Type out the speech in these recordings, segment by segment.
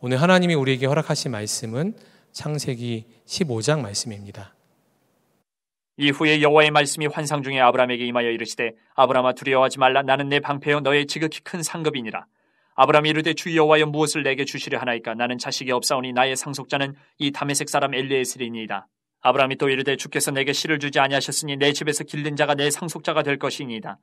오늘 하나님이 우리에게 허락하신 말씀은 창세기 15장 말씀입니다. 이후에 여호와의 말씀이 환상 중에 아브라함에게 임하여 이르시되 아브라함아 두려워하지 말라 나는 내 방패요 너의 지극히 큰 상급이니라 아브라함이 이르되 주 여호와여 무엇을 내게 주시려 하나이까 나는 자식이 없사오니 나의 상속자는 이 다메색 사람 엘리에스리니이다 아브라함이 또 이르되 주께서 내게 씨를 주지 아니하셨으니 내 집에서 길른 자가 내 상속자가 될 것이니이다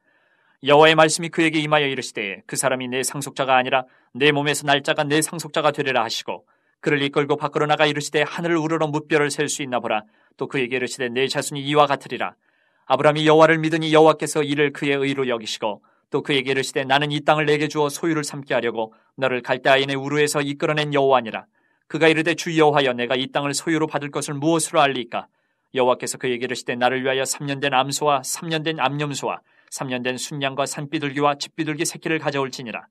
여호와의 말씀이 그에게 임하여 이르시되 그 사람이 내 상속자가 아니라 내 몸에서 날짜가 내 상속자가 되리라 하시고 그를 이끌고 밖으로 나가 이르시되 하늘을 우르러 무뼈를 셀 수 있나 보라 또 그에게 이르시되 내 자손이 이와 같으리라 아브라함이 여호와를 믿으니 여호와께서 이를 그의 의로 여기시고 또 그에게 이르시되 나는 이 땅을 내게 주어 소유를 삼게 하려고 너를 갈대아인의 우르에서 이끌어낸 여호와니라 그가 이르되 주 여호와여 내가 이 땅을 소유로 받을 것을 무엇으로 알리까 여호와께서 그에게 이르시되 나를 위하여 3년 된 암소와 3년 된 암염소와 3년 된 순양과 산비둘기와 집비둘기 새끼를 가져올지니라.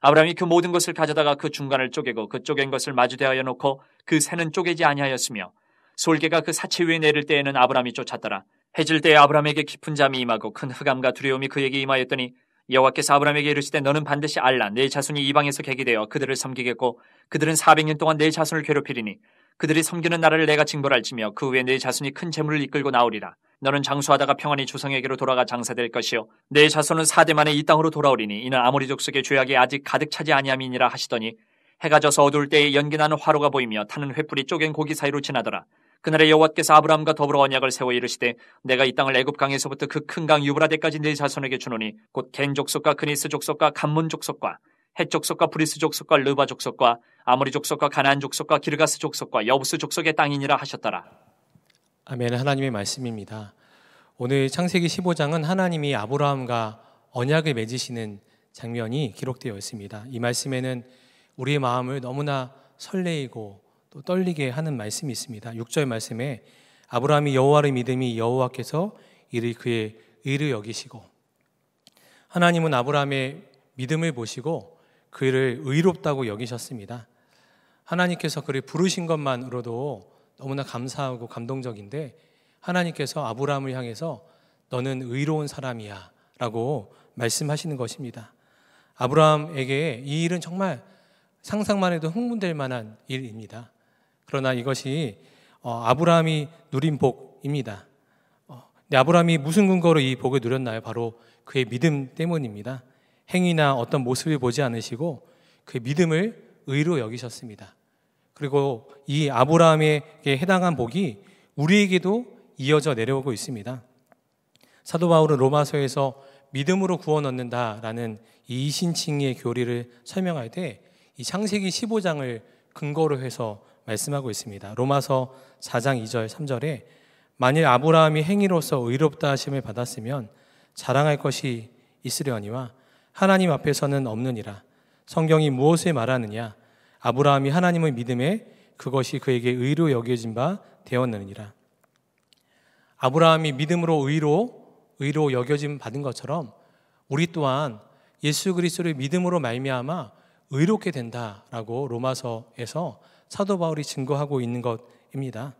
아브라함이 그 모든 것을 가져다가 그 중간을 쪼개고 그 쪼갠 것을 마주대하여 놓고 그 새는 쪼개지 아니하였으며 솔개가 그사체 위에 내릴 때에는 아브라함이 쫓았더라. 해질 때에 아브라함에게 깊은 잠이 임하고 큰 흑암과 두려움이 그에게 임하였더니 여호와께서 아브라함에게 이르시되 너는 반드시 알라 내 자손이 이방에서 계기되어 그들을 섬기겠고 그들은 400년 동안 내 자손을 괴롭히리니 그들이 섬기는 나라를 내가 징벌할지며 그 후에 내 자손이 큰 재물을 이끌고 나오리라. 너는 장수하다가 평안히 조상에게로 돌아가 장사될 것이요 내 자손은 사대 만에 이 땅으로 돌아오리니 이는 아무리 족속의 죄악이 아직 가득 차지 아니함이니라 하시더니 해가 져서 어두울 때에 연기나는 화로가 보이며 타는 횃불이 쪼갠 고기 사이로 지나더라 그날에 여호와께서 아브라함과 더불어 언약을 세워 이르시되 내가 이 땅을 애굽 강에서부터 그 큰 강 유브라데까지 내 자손에게 주노니 곧겐 족속과 그니스 족속과 간문 족속과 해 족속과 브리스 족속과 르바 족속과 아모리 족속과 가나안 족속과 기르가스 족속과 여부스 족속의 땅이니라 하셨더라 아멘 하나님의 말씀입니다. 오늘 창세기 15장은 하나님이 아브라함과 언약을 맺으시는 장면이 기록되어 있습니다. 이 말씀에는 우리의 마음을 너무나 설레이고 또 떨리게 하는 말씀이 있습니다. 6절 말씀에 아브라함이 여호와를 믿음이 여호와께서 이를 그의 의를 여기시고 하나님은 아브라함의 믿음을 보시고 그를 의롭다고 여기셨습니다. 하나님께서 그를 부르신 것만으로도 너무나 감사하고 감동적인데 하나님께서 아브라함을 향해서 너는 의로운 사람이야 라고 말씀하시는 것입니다. 아브라함에게 이 일은 정말 상상만 해도 흥분될 만한 일입니다. 그러나 이것이 어, 아브라함이 누린 복입니다. 어, 아브라함이 무슨 근거로 이 복을 누렸나요? 바로 그의 믿음 때문입니다. 행위나 어떤 모습을 보지 않으시고 그의 믿음을 의로 여기셨습니다. 그리고 이 아브라함에게 해당한 복이 우리에게도 이어져 내려오고 있습니다. 사도 바울은 로마서에서 믿음으로 구원 얻는다라는 이 신칭의 교리를 설명할 때 이 창세기 15장을 근거로 해서 말씀하고 있습니다. 로마서 4장 2절 3절에 만일 아브라함이 행위로서 의롭다 하심을 받았으면 자랑할 것이 있으려니와 하나님 앞에서는 없느니라 성경이 무엇을 말하느냐 아브라함이 하나님의 믿음에 그것이 그에게 의로 여겨진 바 되었느니라. 아브라함이 믿음으로 의로 의로 여겨짐 받은 것처럼 우리 또한 예수 그리스도를 믿음으로 말미암아 의롭게 된다라고 로마서에서 사도 바울이 증거하고 있는 것입니다.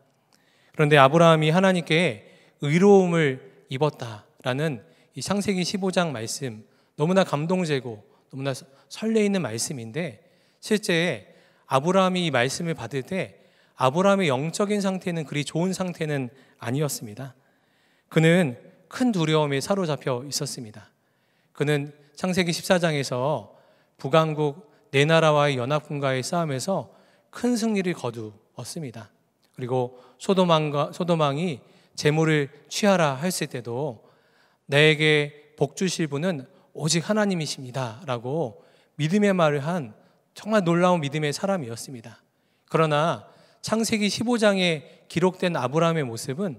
그런데 아브라함이 하나님께 의로움을 입었다라는 이 창세기 15장 말씀 너무나 감동되고 너무나 설레이는 말씀인데 실제 아브라함이 이 말씀을 받을 때 아브라함의 영적인 상태는 그리 좋은 상태는 아니었습니다. 그는 큰 두려움에 사로잡혀 있었습니다. 그는 창세기 14장에서 북왕국 네 나라와의 연합군과의 싸움에서 큰 승리를 거두었습니다. 그리고 소도망과 소도망이 재물을 취하라 했을 때도 나에게 복 주실 분은 오직 하나님이십니다라고 믿음의 말을 한 정말 놀라운 믿음의 사람이었습니다. 그러나 창세기 15장에 기록된 아브라함의 모습은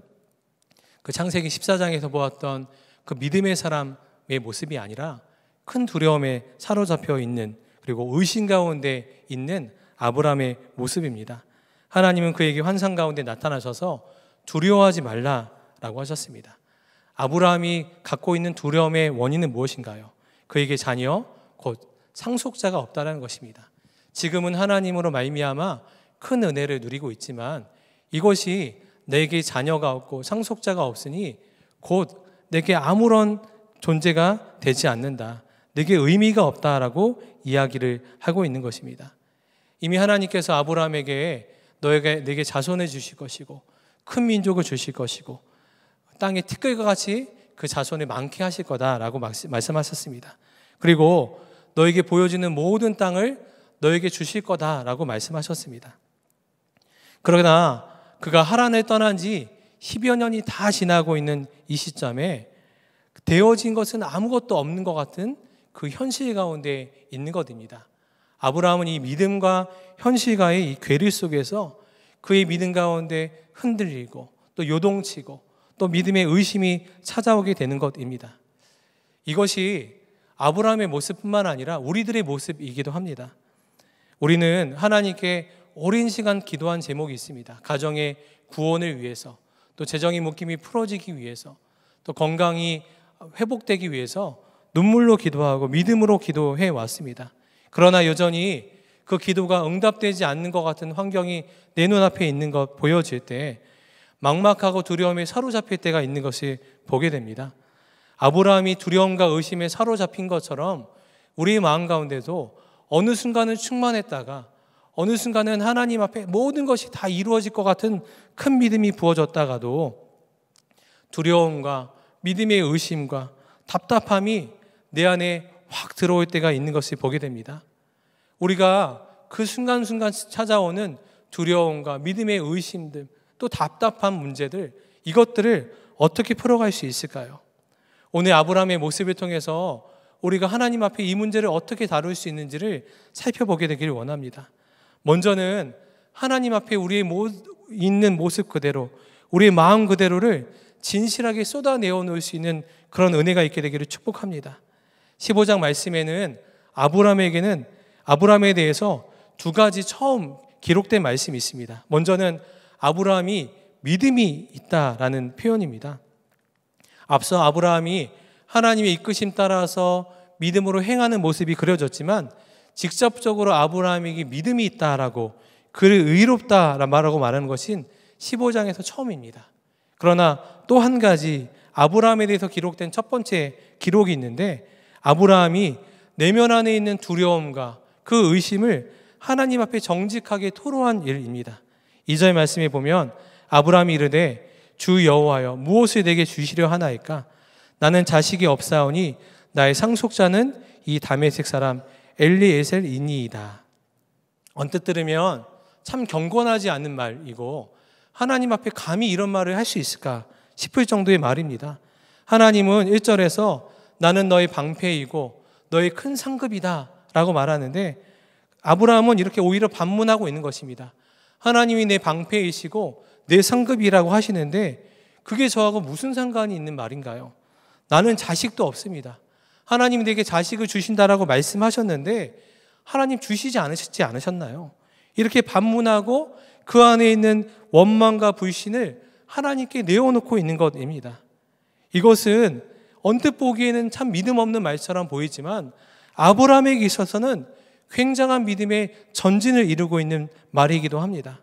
그 창세기 14장에서 보았던 그 믿음의 사람의 모습이 아니라 큰 두려움에 사로잡혀 있는 그리고 의심 가운데 있는 아브라함의 모습입니다. 하나님은 그에게 환상 가운데 나타나셔서 두려워하지 말라라고 하셨습니다. 아브라함이 갖고 있는 두려움의 원인은 무엇인가요? 그에게 자녀, 곧 상속자가 없다는 것입니다. 지금은 하나님으로 말미암아 큰 은혜를 누리고 있지만 이것이 내게 자녀가 없고 상속자가 없으니 곧 내게 아무런 존재가 되지 않는다. 내게 의미가 없다라고 이야기를 하고 있는 것입니다. 이미 하나님께서 아브라함에게 너에게 내게 자손을 주실 것이고 큰 민족을 주실 것이고 땅의 티끌과 같이 그 자손을 많게 하실 거다라고 말씀하셨습니다. 그리고 너에게 보여지는 모든 땅을 너에게 주실 거다라고 말씀하셨습니다. 그러나 그가 하란을 떠난 지 10여 년이 다 지나고 있는 이 시점에 되어진 것은 아무것도 없는 것 같은 그 현실 가운데 있는 것입니다. 아브라함은 이 믿음과 현실과의 이 괴리 속에서 그의 믿음 가운데 흔들리고 또 요동치고 또 믿음의 의심이 찾아오게 되는 것입니다. 이것이 아브라함의 모습뿐만 아니라 우리들의 모습이기도 합니다. 우리는 하나님께 오랜 시간 기도한 제목이 있습니다. 가정의 구원을 위해서, 또 재정의 묶임이 풀어지기 위해서, 또 건강이 회복되기 위해서 눈물로 기도하고 믿음으로 기도해 왔습니다. 그러나 여전히 그 기도가 응답되지 않는 것 같은 환경이 내 눈앞에 있는 것 보여질 때 막막하고 두려움에 사로잡힐 때가 있는 것을 보게 됩니다. 아브라함이 두려움과 의심에 사로잡힌 것처럼 우리의 마음 가운데도 어느 순간은 충만했다가 어느 순간은 하나님 앞에 모든 것이 다 이루어질 것 같은 큰 믿음이 부어졌다가도 두려움과 믿음의 의심과 답답함이 내 안에 확 들어올 때가 있는 것을 보게 됩니다. 우리가 그 순간순간 찾아오는 두려움과 믿음의 의심들 또 답답한 문제들 이것들을 어떻게 풀어갈 수 있을까요? 오늘 아브라함의 모습을 통해서 우리가 하나님 앞에 이 문제를 어떻게 다룰 수 있는지를 살펴보게 되기를 원합니다. 먼저는 하나님 앞에 우리의 모, 있는 모습 그대로, 우리의 마음 그대로를 진실하게 쏟아내어 놓을 수 있는 그런 은혜가 있게 되기를 축복합니다. 15장 말씀에는 아브라함에게는 아브라함에 대해서 두 가지 처음 기록된 말씀이 있습니다. 먼저는 아브라함이 믿음이 있다라는 표현입니다. 앞서 아브라함이 하나님의 이끄심 따라서 믿음으로 행하는 모습이 그려졌지만 직접적으로 아브라함에게 믿음이 있다라고 그를 의롭다라 말하고 말하는 것은 15장에서 처음입니다. 그러나 또 한 가지 아브라함에 대해서 기록된 첫 번째 기록이 있는데 아브라함이 내면 안에 있는 두려움과 그 의심을 하나님 앞에 정직하게 토로한 일입니다. 2절 말씀에 보면 아브라함이 이르되 주 여호와여 무엇을 내게 주시려 하나이까 나는 자식이 없사오니 나의 상속자는 이 다메색 사람 엘리에셀이니이다. 언뜻 들으면 참 경건하지 않은 말이고 하나님 앞에 감히 이런 말을 할 수 있을까 싶을 정도의 말입니다. 하나님은 1절에서 나는 너의 방패이고 너의 큰 상급이다 라고 말하는데 아브라함은 이렇게 오히려 반문하고 있는 것입니다. 하나님이 내 방패이시고 내 상급이라고 하시는데 그게 저하고 무슨 상관이 있는 말인가요? 나는 자식도 없습니다. 하나님 내게 자식을 주신다라고 말씀하셨는데 하나님 주시지 않으셨지 않으셨나요? 이렇게 반문하고 그 안에 있는 원망과 불신을 하나님께 내어놓고 있는 것입니다. 이것은 언뜻 보기에는 참 믿음 없는 말처럼 보이지만 아브라함에게 있어서는 굉장한 믿음의 전진을 이루고 있는 말이기도 합니다.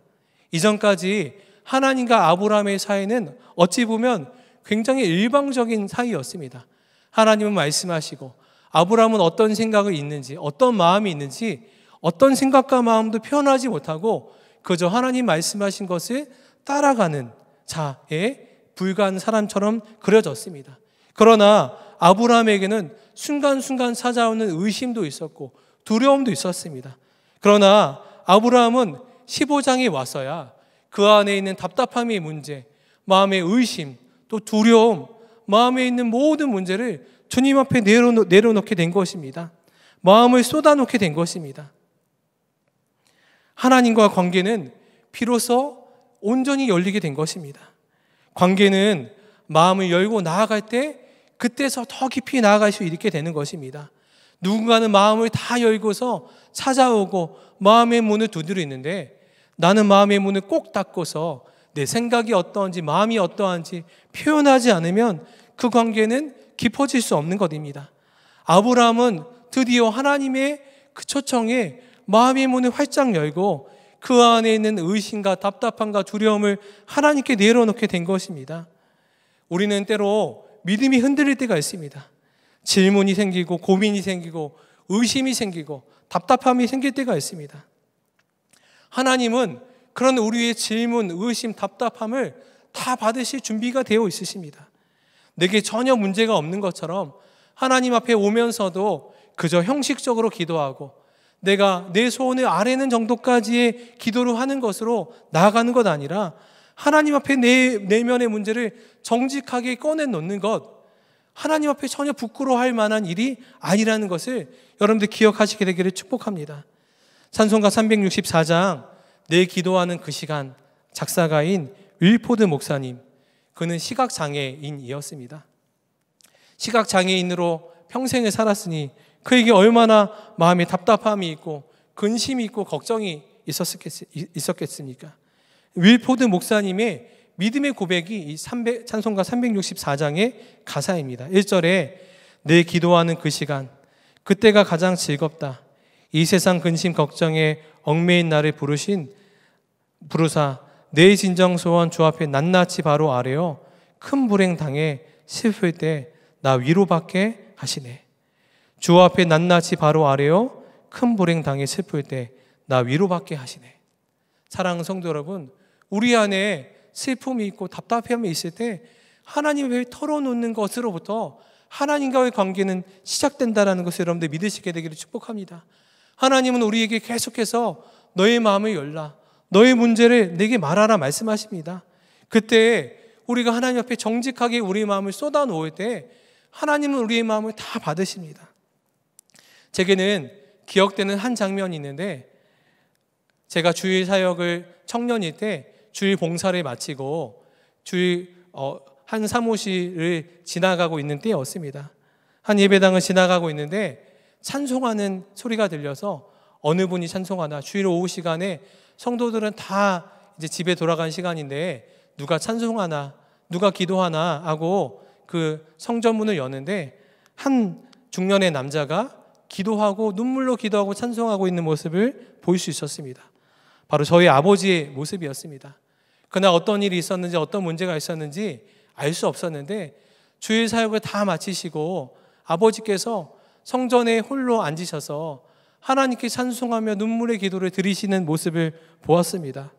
이전까지 하나님과 아브라함의 사이는 어찌 보면 굉장히 일방적인 사이였습니다. 하나님은 말씀하시고 아브라함은 어떤 생각을 있는지 어떤 마음이 있는지 어떤 생각과 마음도 표현하지 못하고 그저 하나님 말씀하신 것을 따라가는 자에 불과한 사람처럼 그려졌습니다. 그러나 아브라함에게는 순간순간 찾아오는 의심도 있었고 두려움도 있었습니다. 그러나 아브라함은 15장이 와서야 그 안에 있는 답답함의 문제, 마음의 의심, 또 두려움, 마음에 있는 모든 문제를 주님 앞에 내려놓, 내려놓게 된 것입니다. 마음을 쏟아놓게 된 것입니다. 하나님과 관계는 비로소 온전히 열리게 된 것입니다. 관계는 마음을 열고 나아갈 때 그때서 더 깊이 나아갈 수 있게 되는 것입니다. 누군가는 마음을 다 열고서 찾아오고 마음의 문을 두드리는데 나는 마음의 문을 꼭 닫고서 내 생각이 어떠한지 마음이 어떠한지 표현하지 않으면 그 관계는 깊어질 수 없는 것입니다. 아브라함은 드디어 하나님의 그 초청에 마음의 문을 활짝 열고 그 안에 있는 의심과 답답함과 두려움을 하나님께 내려놓게 된 것입니다. 우리는 때로 믿음이 흔들릴 때가 있습니다. 질문이 생기고 고민이 생기고 의심이 생기고 답답함이 생길 때가 있습니다. 하나님은 그런 우리의 질문, 의심, 답답함을 다 받으실 준비가 되어 있으십니다. 내게 전혀 문제가 없는 것처럼 하나님 앞에 오면서도 그저 형식적으로 기도하고 내가 내 소원을 아래는 정도까지의 기도를 하는 것으로 나아가는 것 아니라 하나님 앞에 내 내면의 문제를 정직하게 꺼내놓는 것 하나님 앞에 전혀 부끄러워할 만한 일이 아니라는 것을 여러분들 기억하시게 되기를 축복합니다. 산송가 364장 내 기도하는 그 시간 작사가인 윌포드 목사님 그는 시각 장애인이었습니다. 시각 장애인으로 평생을 살았으니 그에게 얼마나 마음에 답답함이 있고 근심이 있고 걱정이 있었겠, 습니까 윌포드 목사님의 믿음의 고백이 300, 찬송가 364장의 가사입니다. 1절에 내 기도하는 그 시간, 그때가 가장 즐겁다. 이 세상 근심 걱정에 얽매인 나를 부르신 부르사 내 진정 소원 주 앞에 낱낱이 바로 아래요 큰 불행 당해 슬플 때 나 위로받게 하시네 주 앞에 낱낱이 바로 아래요 큰 불행 당해 슬플 때 나 위로받게 하시네 사랑하는 성도 여러분 우리 안에 슬픔이 있고 답답함이 있을 때 하나님을 털어놓는 것으로부터 하나님과의 관계는 시작된다라는 것을 여러분들 믿으시게 되기를 축복합니다. 하나님은 우리에게 계속해서 너의 마음을 열라. 너의 문제를 내게 말하라 말씀하십니다. 그때 우리가 하나님 앞에 정직하게 우리 마음을 쏟아 놓을 때 하나님은 우리의 마음을 다 받으십니다. 제게는 기억되는 한 장면이 있는데 제가 주일 사역을 청년일 때 주일 봉사를 마치고 주일 어, 한 사무실을 지나가고 있는 때였습니다. 한 예배당을 지나가고 있는데 찬송하는 소리가 들려서 어느 분이 찬송하나 주일 오후 시간에 성도들은 다 이제 집에 돌아간 시간인데 누가 찬송하나 누가 기도하나 하고 그 성전문을 여는데 한 중년의 남자가 기도하고 눈물로 기도하고 찬송하고 있는 모습을 볼 수 있었습니다. 바로 저희 아버지의 모습이었습니다. 그러나 어떤 일이 있었는지 어떤 문제가 있었는지 알 수 없었는데 주일 사역을 다 마치시고 아버지께서 성전에 홀로 앉으셔서 하나님께 찬송하며 눈물의 기도를 들이시는 모습을 보았습니다.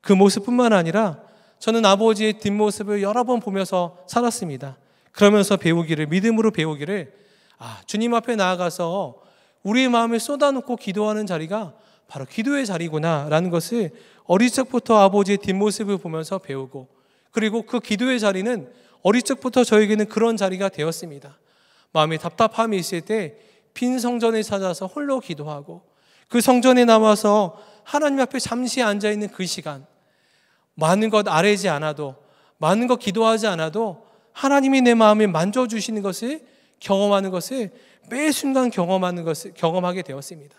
그 모습뿐만 아니라 저는 아버지의 뒷모습을 여러 번 보면서 살았습니다. 그러면서 배우기를 믿음으로 배우기를 아, 주님 앞에 나아가서 우리의 마음을 쏟아놓고 기도하는 자리가 바로 기도의 자리구나라는 것을 어릴 적부터 아버지의 뒷모습을 보면서 배우고 그리고 그 기도의 자리는 어릴 적부터 저에게는 그런 자리가 되었습니다. 마음이 답답함이 있을 때 빈 성전을 찾아서 홀로 기도하고 그 성전에 남아서 하나님 앞에 잠시 앉아 있는 그 시간 많은 것 아뢰지 않아도 많은 것 기도하지 않아도 하나님이 내 마음에 만져 주시는 것을 경험하는 것을 매 순간 경험하는 것을 경험하게 되었습니다.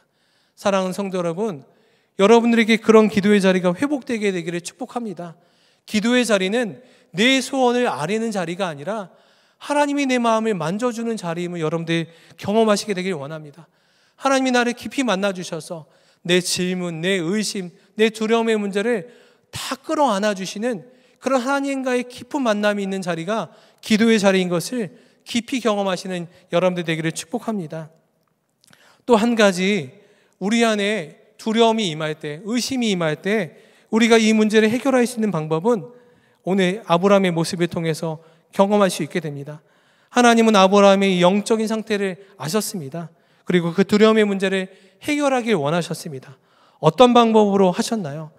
사랑하는 성도 여러분, 여러분들에게 그런 기도의 자리가 회복되게 되기를 축복합니다. 기도의 자리는 내 소원을 아뢰는 자리가 아니라 하나님이 내 마음을 만져주는 자리임을 여러분들이 경험하시게 되길 원합니다. 하나님이 나를 깊이 만나주셔서 내 질문, 내 의심, 내 두려움의 문제를 다 끌어안아 주시는 그런 하나님과의 깊은 만남이 있는 자리가 기도의 자리인 것을 깊이 경험하시는 여러분들 되기를 축복합니다. 또 한 가지 우리 안에 두려움이 임할 때, 의심이 임할 때 우리가 이 문제를 해결할 수 있는 방법은 오늘 아브라함의 모습을 통해서 경험할 수 있게 됩니다. 하나님은 아브라함의 영적인 상태를 아셨습니다. 그리고 그 두려움의 문제를 해결하길 원하셨습니다. 어떤 방법으로 하셨나요?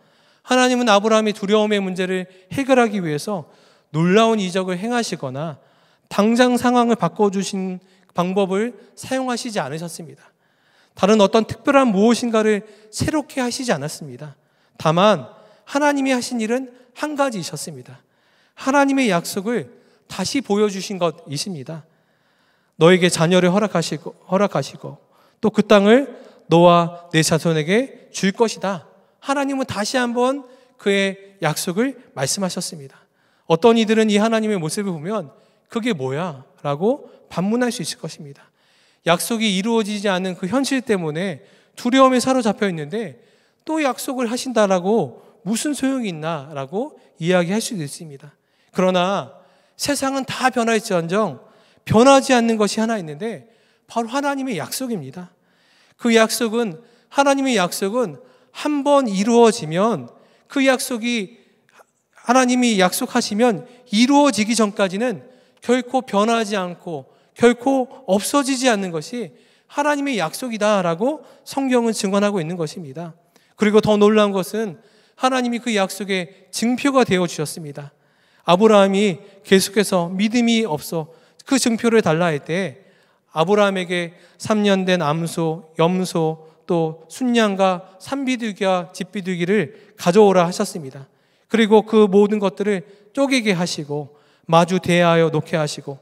하나님은 아브라함의 두려움의 문제를 해결하기 위해서 놀라운 이적을 행하시거나 당장 상황을 바꿔주신 방법을 사용하시지 않으셨습니다. 다른 어떤 특별한 무엇인가를 새롭게 하시지 않았습니다. 다만 하나님이 하신 일은 한 가지이셨습니다. 하나님의 약속을 다시 보여주신 것이십니다. 너에게 자녀를 허락하시고, 허락하시고 또 그 땅을 너와 내 자손에게 줄 것이다. 하나님은 다시 한번 그의 약속을 말씀하셨습니다. 어떤 이들은 이 하나님의 모습을 보면 그게 뭐야? 라고 반문할 수 있을 것입니다. 약속이 이루어지지 않은 그 현실 때문에 두려움에 사로잡혀 있는데 또 약속을 하신다라고 무슨 소용이 있나라고 이야기할 수도 있습니다. 그러나 세상은 다 변화했지언정 변하지 않는 것이 하나 있는데 바로 하나님의 약속입니다. 그 약속은 하나님의 약속은 한 번 이루어지면 그 약속이 하나님이 약속하시면 이루어지기 전까지는 결코 변하지 않고 결코 없어지지 않는 것이 하나님의 약속이다라고 성경은 증언하고 있는 것입니다. 그리고 더 놀라운 것은 하나님이 그 약속의 증표가 되어 주셨습니다. 아브라함이 계속해서 믿음이 없어 그 증표를 달라 할때 아브라함에게 3년 된 암소, 염소, 또 순양과 산비둘기와 집비둘기를 가져오라 하셨습니다. 그리고 그 모든 것들을 쪼개게 하시고 마주 대하여 놓게 하시고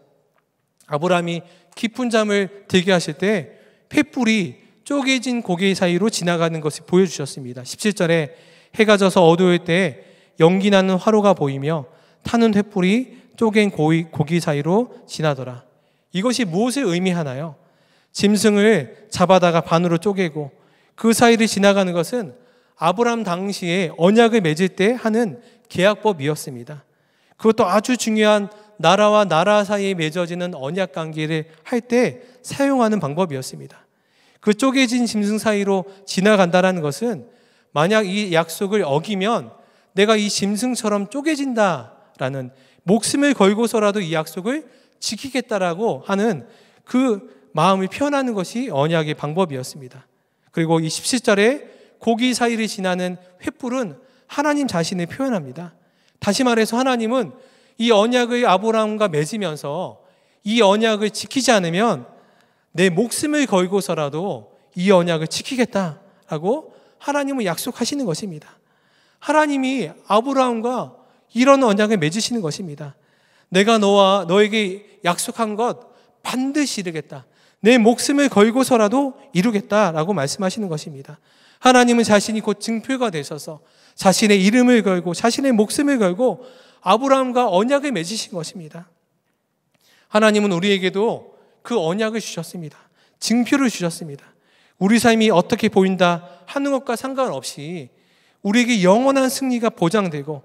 아브라함이 깊은 잠을 들게 하실 때 횃불이 쪼개진 고개 사이로 지나가는 것을 보여주셨습니다. 17절에 해가 져서 어두울 때 연기 나는 화로가 보이며 타는 횃불이 쪼갠 고기, 고기 사이로 지나더라. 이것이 무엇을 의미하나요? 짐승을 잡아다가 반으로 쪼개고 그 사이를 지나가는 것은 아브람 당시에 언약을 맺을 때 하는 계약법이었습니다. 그것도 아주 중요한 나라와 나라 사이에 맺어지는 언약 관계를 할 때 사용하는 방법이었습니다. 그 쪼개진 짐승 사이로 지나간다라는 것은 만약 이 약속을 어기면 내가 이 짐승처럼 쪼개진다 라는 목숨을 걸고서라도 이 약속을 지키겠다라고 하는 그 마음이 표현하는 것이 언약의 방법이었습니다. 그리고 이 17절에 고기 사이를 지나는 횃불은 하나님 자신을 표현합니다. 다시 말해서 하나님은 이 언약의 아브라과 맺으면서 이 언약을 지키지 않으면 내 목숨을 걸고서라도 이 언약을 지키겠다라고 하나님은 약속하시는 것입니다. 하나님이 아브라함과 이런 언약을 맺으시는 것입니다. 내가 너와 너에게 약속한 것 반드시 이루겠다. 내 목숨을 걸고서라도 이루겠다라고 말씀하시는 것입니다. 하나님은 자신이 곧 증표가 되셔서 자신의 이름을 걸고 자신의 목숨을 걸고 아브라함과 언약을 맺으신 것입니다. 하나님은 우리에게도 그 언약을 주셨습니다. 증표를 주셨습니다. 우리 삶이 어떻게 보인다 하는 것과 상관없이 우리에게 영원한 승리가 보장되고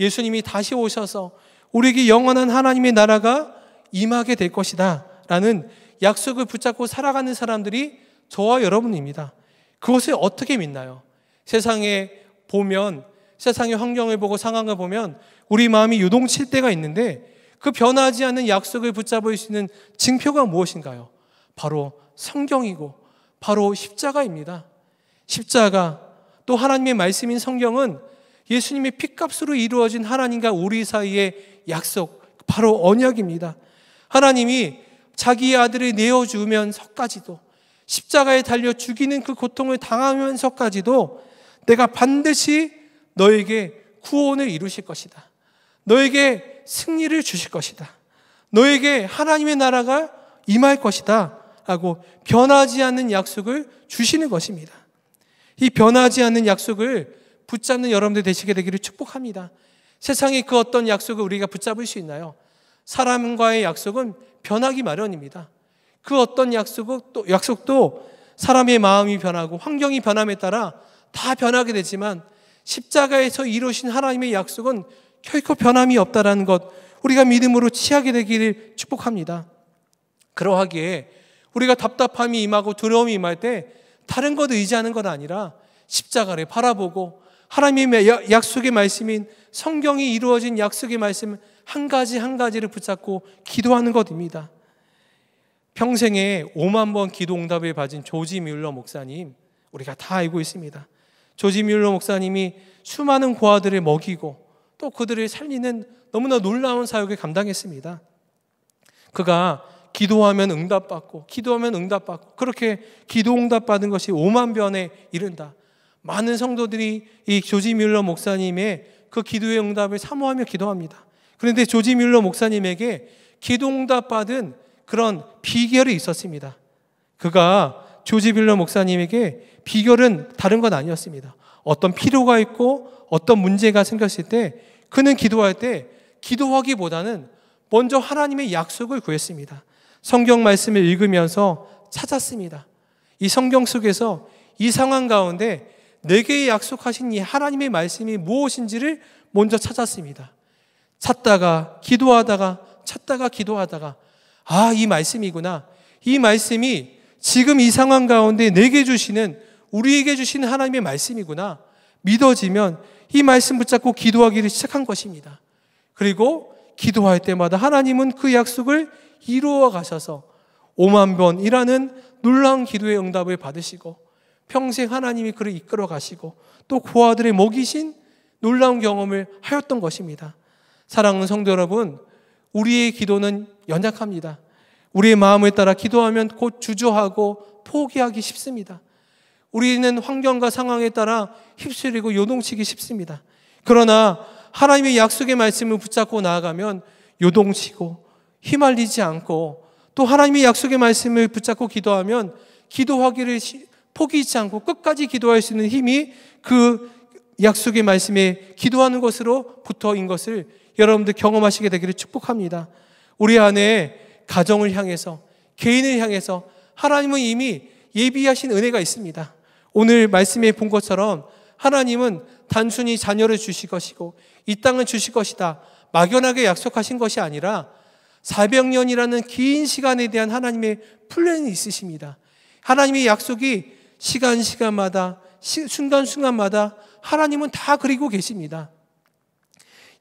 예수님이 다시 오셔서 우리에게 영원한 하나님의 나라가 임하게 될 것이다. 라는 약속을 붙잡고 살아가는 사람들이 저와 여러분입니다. 그것을 어떻게 믿나요? 세상에 보면, 세상의 환경을 보고 상황을 보면 우리 마음이 요동칠 때가 있는데 그 변하지 않는 약속을 붙잡을 수 있는 징표가 무엇인가요? 바로 성경이고 바로 십자가입니다. 십자가 또 하나님의 말씀인 성경은 예수님의 피값으로 이루어진 하나님과 우리 사이의 약속, 바로 언약입니다. 하나님이 자기 아들을 내어주면서까지도 십자가에 달려 죽이는 그 고통을 당하면서까지도 내가 반드시 너에게 구원을 이루실 것이다. 너에게 승리를 주실 것이다. 너에게 하나님의 나라가 임할 것이다. 라고 변하지 않는 약속을 주시는 것입니다. 이 변하지 않는 약속을 붙잡는 여러분들 되시게 되기를 축복합니다. 세상의 그 어떤 약속을 우리가 붙잡을 수 있나요? 사람과의 약속은 변하기 마련입니다. 그 어떤 약속도, 약속도 사람의 마음이 변하고 환경이 변함에 따라 다 변하게 되지만 십자가에서 이루신 하나님의 약속은 결코 변함이 없다라는 것 우리가 믿음으로 취하게 되기를 축복합니다. 그러하기에 우리가 답답함이 임하고 두려움이 임할 때 다른 것 의지하는 건 아니라 십자가를 바라보고 하나님의 약속의 말씀인 성경이 이루어진 약속의 말씀을 한 가지 한 가지를 붙잡고 기도하는 것입니다. 평생에 5만 번 기도 응답을 받은 조지 뮬러 목사님, 우리가 다 알고 있습니다. 조지 뮬러 목사님이 수많은 고아들을 먹이고 또 그들을 살리는 너무나 놀라운 사역을 감당했습니다. 그가 기도하면 응답받고, 기도하면 응답받고, 그렇게 기도 응답받은 것이 5만 변에 이른다. 많은 성도들이 이 조지 뮬러 목사님의 그 기도의 응답을 사모하며 기도합니다. 그런데 조지 뮬러 목사님에게 기도 응답 받은 그런 비결이 있었습니다. 그가 조지 빌러 목사님에게 비결은 다른 건 아니었습니다. 어떤 필요가 있고 어떤 문제가 생겼을 때 그는 기도할 때 기도하기보다는 먼저 하나님의 약속을 구했습니다. 성경 말씀을 읽으면서 찾았습니다. 이 성경 속에서 이 상황 가운데 내게 약속하신 이 하나님의 말씀이 무엇인지를 먼저 찾았습니다. 찾다가 기도하다가 찾다가 기도하다가 아, 이 말씀이구나. 이 말씀이 지금 이 상황 가운데 내게 주시는 우리에게 주시 하나님의 말씀이구나. 믿어지면 이 말씀 붙잡고 기도하기를 시작한 것입니다. 그리고 기도할 때마다 하나님은 그 약속을 이루어 가셔서 5만 번이라는 놀라운 기도의 응답을 받으시고 평생 하나님이 그를 이끌어 가시고 또 고아들의 그 목이신 놀라운 경험을 하였던 것입니다. 사랑하는 성도 여러분, 우리의 기도는 연약합니다. 우리의 마음을 따라 기도하면 곧 주저하고 포기하기 쉽습니다. 우리는 환경과 상황에 따라 휩쓸리고 요동치기 쉽습니다. 그러나 하나님의 약속의 말씀을 붙잡고 나아가면 요동치고 휘말리지 않고 또 하나님의 약속의 말씀을 붙잡고 기도하면 기도하기를 포기하지 않고 끝까지 기도할 수 있는 힘이 그 약속의 말씀에 기도하는 것으로부터인 것을 여러분들 경험하시게 되기를 축복합니다. 우리 안에 가정을 향해서 개인을 향해서 하나님은 이미 예비하신 은혜가 있습니다. 오늘 말씀에 본 것처럼 하나님은 단순히 자녀를 주실 것이고 이 땅을 주실 것이다. 막연하게 약속하신 것이 아니라 400년이라는 긴 시간에 대한 하나님의 플랜이 있으십니다. 하나님의 약속이 시간 시간마다 순간 순간마다 하나님은 다 그리고 계십니다.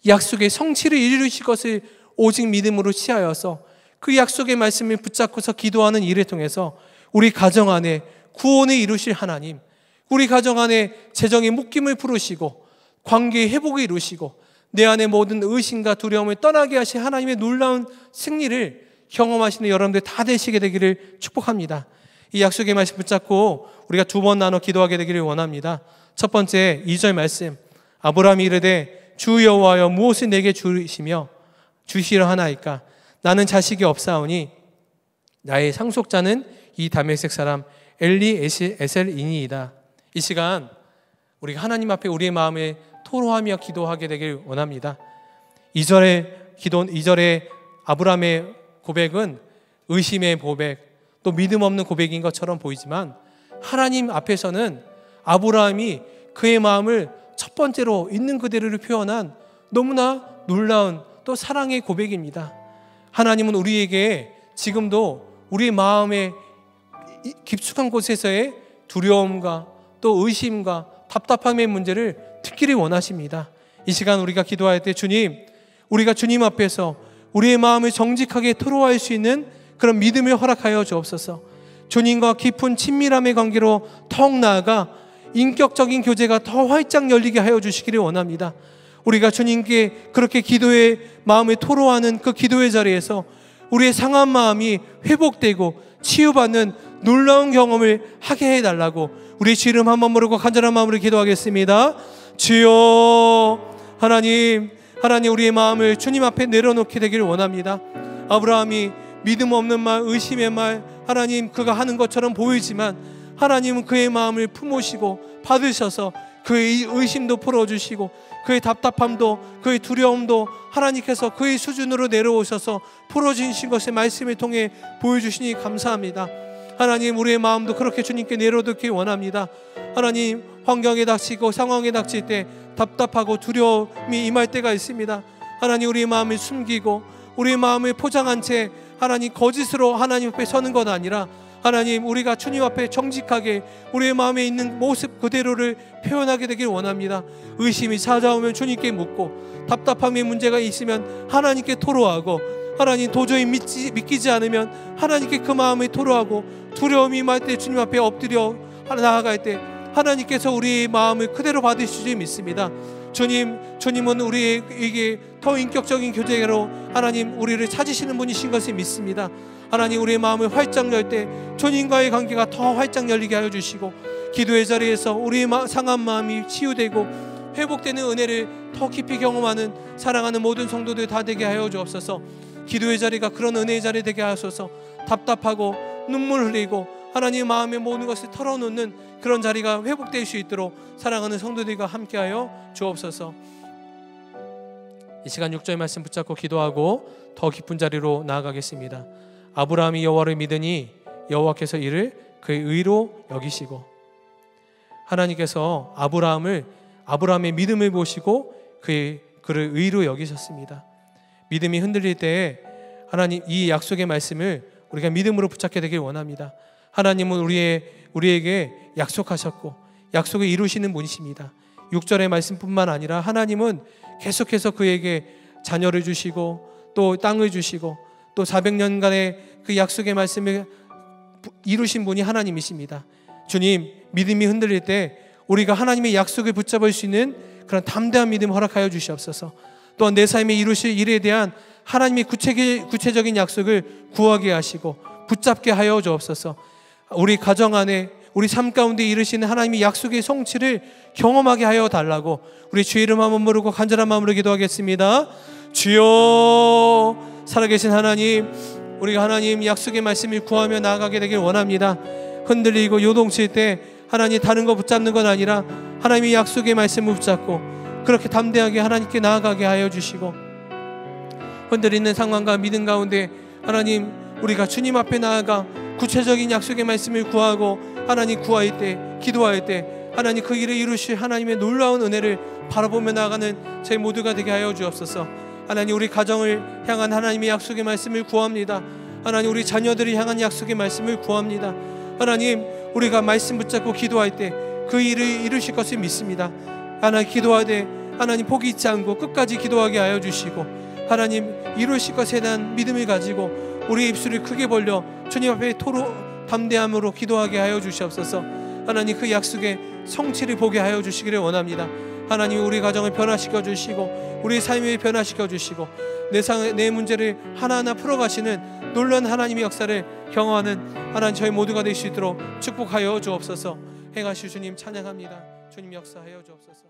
약속의 성취를 이루실 것을 오직 믿음으로 취하여서 그 약속의 말씀을 붙잡고서 기도하는 일을 통해서 우리 가정 안에 구원을 이루실 하나님, 우리 가정 안에 재정의 묶임을 풀으시고 관계의 회복을 이루시고 내 안의 모든 의심과 두려움을 떠나게 하실 하나님의 놀라운 승리를 경험하시는 여러분들 다 되시게 되기를 축복합니다. 이 약속의 말씀 붙잡고 우리가 두 번 나눠 기도하게 되기를 원합니다. 첫 번째 2절 말씀 아브라함이 이르되 주 여호와여 무엇이 내게 주시며 주시려 하나이까 나는 자식이 없사오니 나의 상속자는 이 다메섹 사람 엘리 에셀이니이다. 이 시간 우리가 하나님 앞에 우리의 마음에 토로하며 기도하게 되길 원합니다. 2절의 기도 2절의 아브라함의 고백은 의심의 고백 또 믿음 없는 고백인 것처럼 보이지만 하나님 앞에서는 아브라함이 그의 마음을 첫 번째로 있는 그대로를 표현한 너무나 놀라운 또 사랑의 고백입니다. 하나님은 우리에게 지금도 우리 마음의 깊숙한 곳에서의 두려움과 또 의심과 답답함의 문제를 듣기를 원하십니다. 이 시간 우리가 기도할 때 주님, 우리가 주님 앞에서 우리의 마음을 정직하게 토로할 수 있는 그런 믿음을 허락하여 주옵소서. 주님과 깊은 친밀함의 관계로 턱 나아가 인격적인 교제가 더 활짝 열리게 하여 주시기를 원합니다. 우리가 주님께 그렇게 기도의 마음에 토로하는 그 기도의 자리에서 우리의 상한 마음이 회복되고 치유받는 놀라운 경험을 하게 해달라고 우리 주름 한 번 모르고 간절한 마음으로 기도하겠습니다. 주여 하나님 하나님 우리의 마음을 주님 앞에 내려놓게 되기를 원합니다. 아브라함이 믿음 없는 말 의심의 말 하나님 그가 하는 것처럼 보이지만 하나님은 그의 마음을 품으시고 받으셔서 그의 의심도 풀어주시고 그의 답답함도 그의 두려움도 하나님께서 그의 수준으로 내려오셔서 풀어주신 것을 말씀을 통해 보여주시니 감사합니다. 하나님 우리의 마음도 그렇게 주님께 내려놓기 원합니다. 하나님 환경에 닥치고 상황에 닥칠 때 답답하고 두려움이 임할 때가 있습니다. 하나님 우리의 마음을 숨기고 우리의 마음을 포장한 채 하나님 거짓으로 하나님 앞에 서는 것 아니라 하나님 우리가 주님 앞에 정직하게 우리의 마음에 있는 모습 그대로를 표현하게 되길 원합니다. 의심이 찾아오면 주님께 묻고 답답함의 문제가 있으면 하나님께 토로하고 하나님 도저히 믿지, 믿기지 않으면 하나님께 그 마음을 토로하고 두려움이 임할 때 주님 앞에 엎드려 나아갈 때 하나님께서 우리의 마음을 그대로 받으실 줄 믿습니다. 주님, 주님은 우리에게 더 인격적인 교제로 하나님 우리를 찾으시는 분이신 것을 믿습니다. 하나님 우리의 마음을 활짝 열때 주님과의 관계가 더 활짝 열리게 하여 주시고 기도의 자리에서 우리의 상한 마음이 치유되고 회복되는 은혜를 더 깊이 경험하는 사랑하는 모든 성도들 다 되게 하여 주옵소서. 기도의 자리가 그런 은혜의 자리 되게 하소서. 답답하고 눈물 흘리고 하나님 마음의 모든 것을 털어놓는 그런 자리가 회복될 수 있도록 사랑하는 성도들과 함께하여 주옵소서. 이 시간 6절 말씀 붙잡고 기도하고 더 깊은 자리로 나아가겠습니다. 아브라함이 여호와를 믿으니 여호와께서 이를 그의 의로 여기시고 하나님께서 아브라함을 아브라함의 믿음을 보시고 그의 그를 의로 여기셨습니다. 믿음이 흔들릴 때에 하나님 이 약속의 말씀을 우리가 믿음으로 붙잡게 되길 원합니다. 하나님은 우리의 우리에게 약속하셨고 약속을 이루시는 분이십니다. 6절의 말씀뿐만 아니라 하나님은 계속해서 그에게 자녀를 주시고 또 땅을 주시고 또 400년간의 그 약속의 말씀을 이루신 분이 하나님이십니다. 주님, 믿음이 흔들릴 때 우리가 하나님의 약속을 붙잡을 수 있는 그런 담대한 믿음 허락하여 주시옵소서. 또한 내 삶에 이루실 일에 대한 하나님의 구체적인 약속을 구하게 하시고 붙잡게 하여 주옵소서. 우리 가정 안에 우리 삶 가운데 이르시는 하나님의 약속의 성취를 경험하게 하여 달라고 우리 주의 이름 한번 부르고 간절한 마음으로 기도하겠습니다. 주여 살아계신 하나님 우리가 하나님 약속의 말씀을 구하며 나아가게 되길 원합니다. 흔들리고 요동칠 때 하나님 다른 거 붙잡는 건 아니라 하나님의 약속의 말씀을 붙잡고 그렇게 담대하게 하나님께 나아가게 하여 주시고 흔들리는 상황과 믿음 가운데 하나님 우리가 주님 앞에 나아가 구체적인 약속의 말씀을 구하고 하나님 구할 때 기도할 때 하나님 그 일을 이루실 하나님의 놀라운 은혜를 바라보며 나가는 아 저희 모두가 되게 하여 주옵소서. 하나님 우리 가정을 향한 하나님의 약속의 말씀을 구합니다. 하나님 우리 자녀들을 향한 약속의 말씀을 구합니다. 하나님 우리가 말씀 붙잡고 기도할 때 그 일을 이루실 것을 믿습니다. 하나님 기도하되 하나님 포기 있지 않고 끝까지 기도하게 하여 주시고 하나님 이루실 것에 대한 믿음을 가지고 우리 입술을 크게 벌려 주님 앞에 토로 담대함으로 기도하게 하여 주시옵소서. 하나님 그 약속의 성취를 보게 하여 주시기를 원합니다. 하나님 우리 가정을 변화시켜 주시고 우리 삶을 변화시켜 주시고 내, 상, 내 문제를 하나하나 풀어가시는 놀란 하나님의 역사를 경험하는 하나님 저희 모두가 될 수 있도록 축복하여 주옵소서. 행하실 주님 찬양합니다. 주님 역사하여 주옵소서.